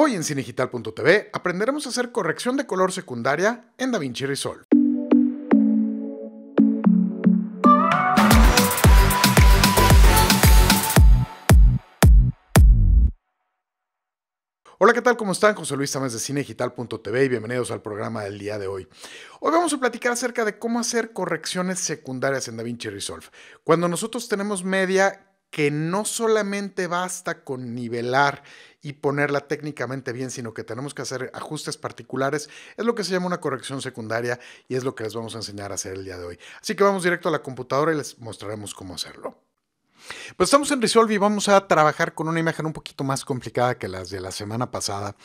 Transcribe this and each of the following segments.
Hoy en cinegital.tv aprenderemos a hacer corrección de color secundaria en DaVinci Resolve. Hola, ¿qué tal? ¿Cómo están? José Luis Tamés de Cinegital.tv y bienvenidos al programa del día de hoy. Hoy vamos a platicar acerca de cómo hacer correcciones secundarias en DaVinci Resolve. Cuando nosotros tenemos media que no solamente basta con nivelar y ponerla técnicamente bien, sino que tenemos que hacer ajustes particulares. Es lo que se llama una corrección secundaria y es lo que les vamos a enseñar a hacer el día de hoy. Así que vamos directo a la computadora y les mostraremos cómo hacerlo. Pues estamos en Resolve y vamos a trabajar con una imagen un poquito más complicada que las de la semana pasada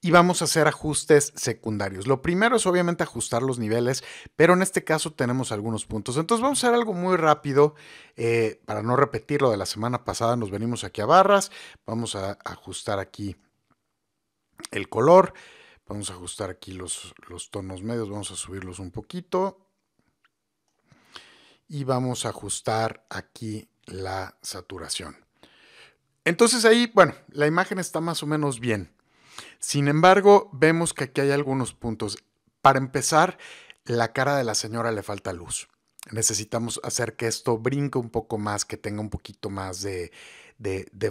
y vamos a hacer ajustes secundarios. Lo primero es obviamente ajustar los niveles, pero en este caso tenemos algunos puntos. Entonces vamos a hacer algo muy rápido eh, para no repetir lo de la semana pasada. Nos venimos aquí a barras, vamos a ajustar aquí el color, vamos a ajustar aquí los tonos medios, vamos a subirlos un poquito. Y vamos a ajustar aquí la saturación. Entonces ahí, bueno, la imagen está más o menos bien. Sin embargo, vemos que aquí hay algunos puntos. Para empezar, la cara de la señora le falta luz. Necesitamos hacer que esto brinque un poco más, que tenga un poquito más de,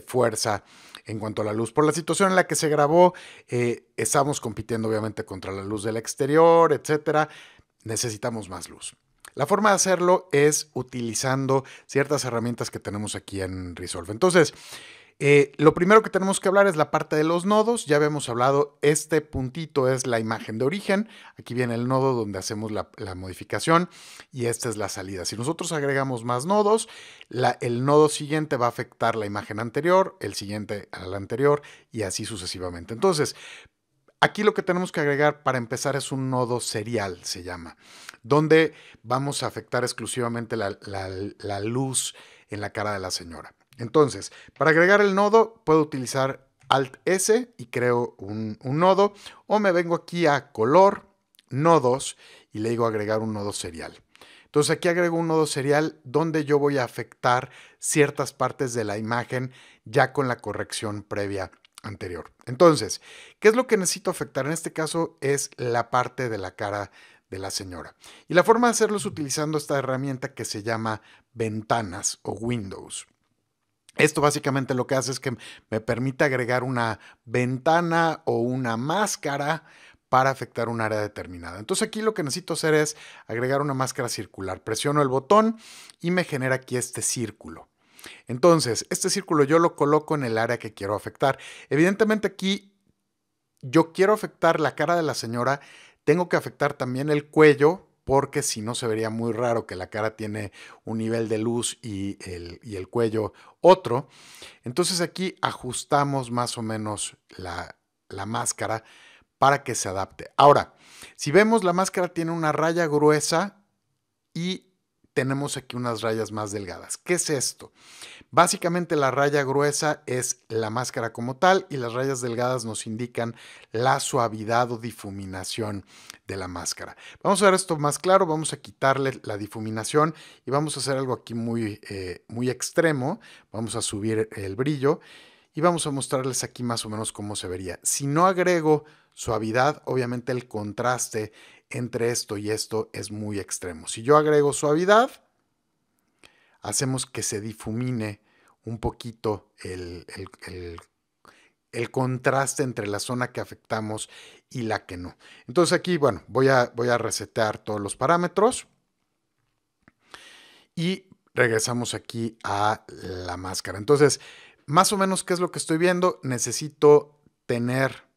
fuerza en cuanto a la luz. Por la situación en la que se grabó, eh, estamos compitiendo obviamente contra la luz del exterior, etcétera. Necesitamos más luz. La forma de hacerlo es utilizando ciertas herramientas que tenemos aquí en Resolve. Entonces, eh, lo primero que tenemos que hablar es la parte de los nodos. Ya habíamos hablado, este puntito es la imagen de origen. Aquí viene el nodo donde hacemos la, modificación y esta es la salida. Si nosotros agregamos más nodos, el nodo siguiente va a afectar la imagen anterior, el siguiente a la anterior y así sucesivamente. Entonces, Aquí lo que tenemos que agregar para empezar es un nodo serial, se llama, donde vamos a afectar exclusivamente la, luz en la cara de la señora. Entonces, para agregar el nodo, puedo utilizar Alt S y creo un, un nodo, o me vengo aquí a color, nodos, y le digo agregar un nodo serial. Entonces aquí agrego un nodo serial donde yo voy a afectar ciertas partes de la imagen ya con la corrección previa anterior. Entonces, ¿qué es lo que necesito afectar? En este caso es la parte de la cara de la señora. Y la forma de hacerlo es utilizando esta herramienta que se llama ventanas o windows. Esto básicamente lo que hace es que me permite agregar una ventana o una máscara para afectar un área determinada. Entonces aquí lo que necesito hacer es agregar una máscara circular. Presiono el botón y me genera aquí este círculo. Entonces, este círculo yo lo coloco en el área que quiero afectar. Evidentemente aquí yo quiero afectar la cara de la señora, tengo que afectar también el cuello, porque si no se vería muy raro que la cara tiene un nivel de luz y el, cuello otro. Entonces aquí ajustamos más o menos la, la máscara para que se adapte. Ahora, si vemos la máscara tiene una raya gruesa y tenemos aquí unas rayas más delgadas. ¿Qué es esto? Básicamente la raya gruesa es la máscara como tal y las rayas delgadas nos indican la suavidad o difuminación de la máscara. Vamos a ver esto más claro, vamos a quitarle la difuminación y vamos a hacer algo aquí muy, eh, muy extremo. Vamos a subir el brillo y vamos a mostrarles aquí más o menos cómo se vería. Si no agrego Suavidad, obviamente el contraste entre esto y esto es muy extremo. Si yo agrego suavidad, hacemos que se difumine un poquito el, contraste entre la zona que afectamos y la que no. Entonces aquí, bueno, voy a, voy a resetear todos los parámetros y regresamos aquí a la máscara. Entonces, más o menos, ¿qué es lo que estoy viendo? Necesito tener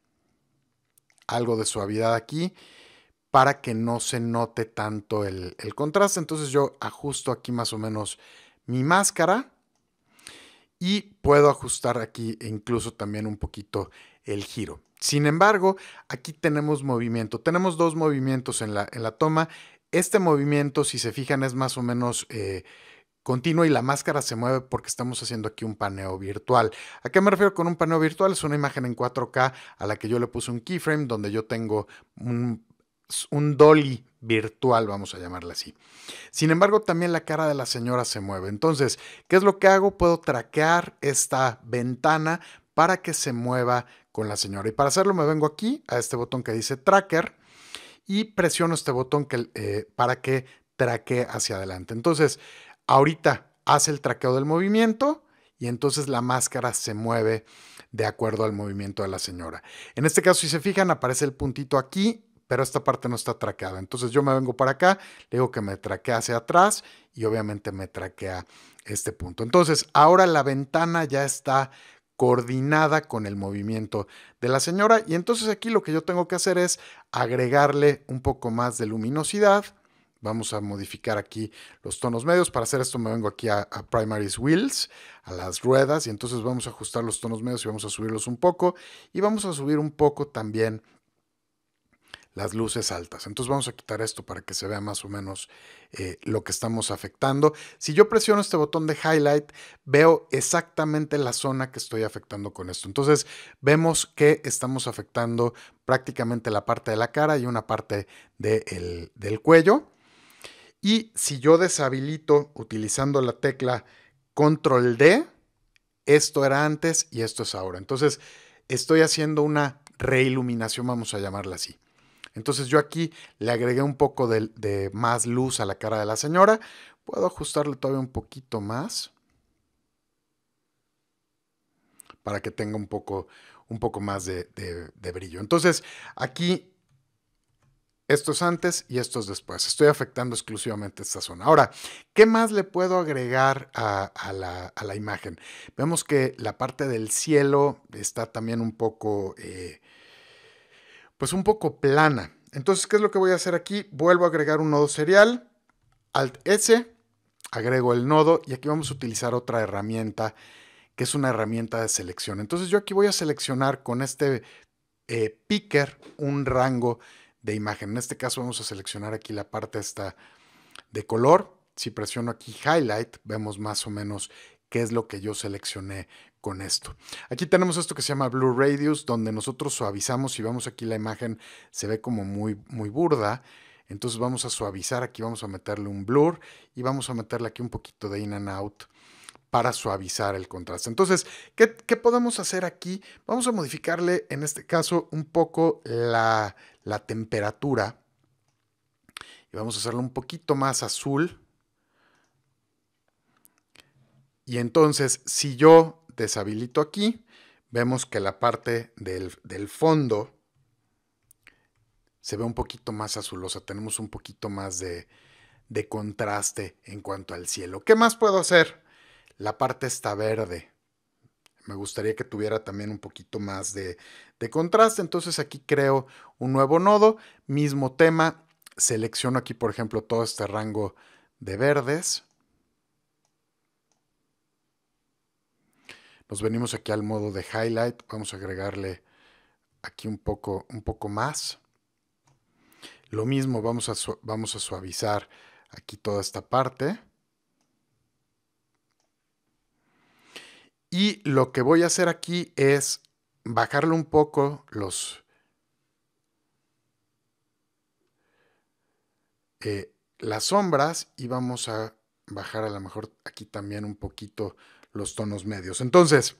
algo de suavidad aquí para que no se note tanto el, contraste. Entonces yo ajusto aquí más o menos mi máscara y puedo ajustar aquí incluso también un poquito el giro. Sin embargo, aquí tenemos movimiento. Tenemos dos movimientos en la, toma. Este movimiento, si se fijan, es más o menos... Eh, continua y la máscara se mueve porque estamos haciendo aquí un paneo virtual. ¿A qué me refiero con un paneo virtual? Es una imagen en 4K a la que yo le puse un keyframe donde yo tengo un, dolly virtual, vamos a llamarla así. Sin embargo, también la cara de la señora se mueve. Entonces, ¿qué es lo que hago? Puedo traquear esta ventana para que se mueva con la señora. Y para hacerlo me vengo aquí a este botón que dice tracker y presiono este botón que, eh, para que traque hacia adelante. Entonces, Ahorita hace el traqueo del movimiento y entonces la máscara se mueve de acuerdo al movimiento de la señora. En este caso, si se fijan, aparece el puntito aquí, pero esta parte no está traqueada. Entonces yo me vengo para acá, le digo que me traquea hacia atrás y obviamente me traquea este punto. Entonces ahora la ventana ya está coordinada con el movimiento de la señora y entonces aquí lo que yo tengo que hacer es agregarle un poco más de luminosidad Vamos a modificar aquí los tonos medios. Para hacer esto me vengo aquí a, Primaries Wheels, a las ruedas, y entonces vamos a ajustar los tonos medios y vamos a subirlos un poco. Y vamos a subir un poco también las luces altas. Entonces vamos a quitar esto para que se vea más o menos eh, lo que estamos afectando. Si yo presiono este botón de highlight, veo exactamente la zona que estoy afectando con esto. Entonces vemos que estamos afectando prácticamente la parte de la cara y una parte del cuello. Y si yo deshabilito utilizando la tecla control D, esto era antes y esto es ahora. Entonces, estoy haciendo una reiluminación, vamos a llamarla así. Entonces yo aquí le agregué un poco de, más luz a la cara de la señora. Puedo ajustarle todavía un poquito más para que tenga un poco, un poco más de brillo. Entonces aquí estos antes y estos después. Estoy afectando exclusivamente esta zona. Ahora, ¿qué más le puedo agregar a, la, imagen? Vemos que la parte del cielo está también un poco, eh, pues un poco plana. Entonces, ¿qué es lo que voy a hacer aquí? Vuelvo a agregar un nodo serial, Alt S, agrego el nodo y aquí vamos a utilizar otra herramienta que es una herramienta de selección. Entonces yo aquí voy a seleccionar con este eh, picker un rango de imagen. En este caso vamos a seleccionar aquí la parte esta de color. Si presiono aquí Highlight, vemos más o menos qué es lo que yo seleccioné con esto. Aquí tenemos esto que se llama Blue Radius, donde nosotros suavizamos. y vemos aquí la imagen, se ve como muy, muy burda. Entonces vamos a suavizar, aquí vamos a meterle un blur y vamos a meterle aquí un poquito de in and out para suavizar el contraste. Entonces, ¿qué, podemos hacer aquí? Vamos a modificarle, en este caso, un poco la, la temperatura. Y vamos a hacerlo un poquito más azul. Y entonces, si yo deshabilito aquí, vemos que la parte del, fondo se ve un poquito más azulosa, tenemos un poquito más de, de contraste en cuanto al cielo. ¿Qué más puedo hacer? La parte está verde me gustaría que tuviera también un poquito más de, contraste. Entonces aquí creo un nuevo nodo, mismo tema. Selecciono aquí, por ejemplo, todo este rango de verdes. Nos venimos aquí al modo de highlight. Vamos a agregarle aquí un poco, un poco más. Lo mismo, vamos vamos a suavizar aquí toda esta parte. Y lo que voy a hacer aquí es bajarle un poco los... Eh, las sombras y vamos a bajar a lo mejor aquí también un poquito los tonos medios. Entonces,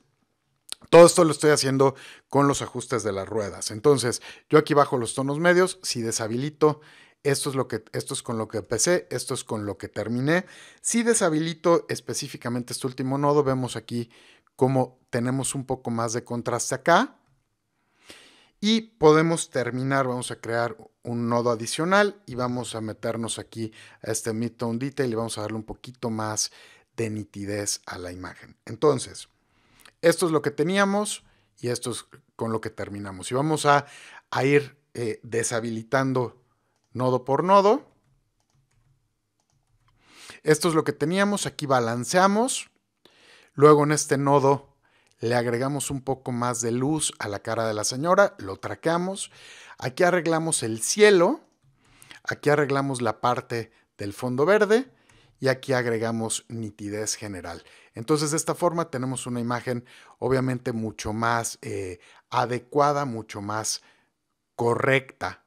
todo esto lo estoy haciendo con los ajustes de las ruedas. Entonces, yo aquí bajo los tonos medios, si deshabilito, esto es, lo que, esto es con lo que empecé, esto es con lo que terminé. Si deshabilito específicamente este último nodo, vemos aquí como tenemos un poco más de contraste acá. Y podemos terminar, vamos a crear un nodo adicional y vamos a meternos aquí a este midtone detail y vamos a darle un poquito más de nitidez a la imagen. Entonces, esto es lo que teníamos y esto es con lo que terminamos. Y vamos a, ir eh, deshabilitando nodo por nodo. Esto es lo que teníamos, aquí balanceamos Luego en este nodo le agregamos un poco más de luz a la cara de la señora, lo traqueamos. Aquí arreglamos el cielo, aquí arreglamos la parte del fondo verde y aquí agregamos nitidez general. Entonces de esta forma tenemos una imagen obviamente mucho más eh, adecuada, mucho más correcta,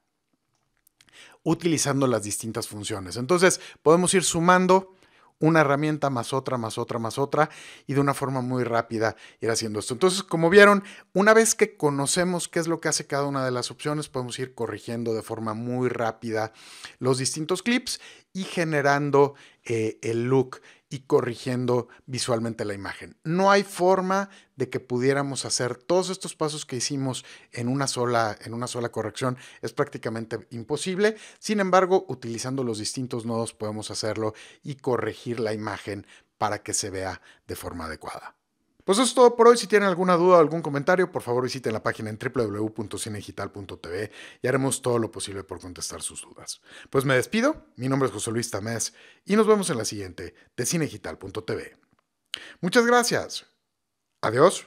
utilizando las distintas funciones. Entonces podemos ir sumando una herramienta más otra, más otra, más otra, y de una forma muy rápida ir haciendo esto. Entonces, como vieron, una vez que conocemos qué es lo que hace cada una de las opciones, podemos ir corrigiendo de forma muy rápida los distintos clips y generando eh, el look y corrigiendo visualmente la imagen. No hay forma de que pudiéramos hacer todos estos pasos que hicimos en una sola, en una sola corrección. Es prácticamente imposible. Sin embargo, utilizando los distintos nodos podemos hacerlo y corregir la imagen para que se vea de forma adecuada. Pues eso es todo por hoy. Si tienen alguna duda o algún comentario, por favor visiten la página en www.cinegital.tv y haremos todo lo posible por contestar sus dudas. Pues me despido. Mi nombre es José Luis Tamés y nos vemos en la siguiente de cinegital.tv. Muchas gracias. Adiós.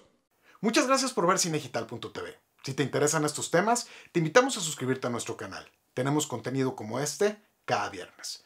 Muchas gracias por ver cinegital.tv. Si te interesan estos temas, te invitamos a suscribirte a nuestro canal. Tenemos contenido como este cada viernes.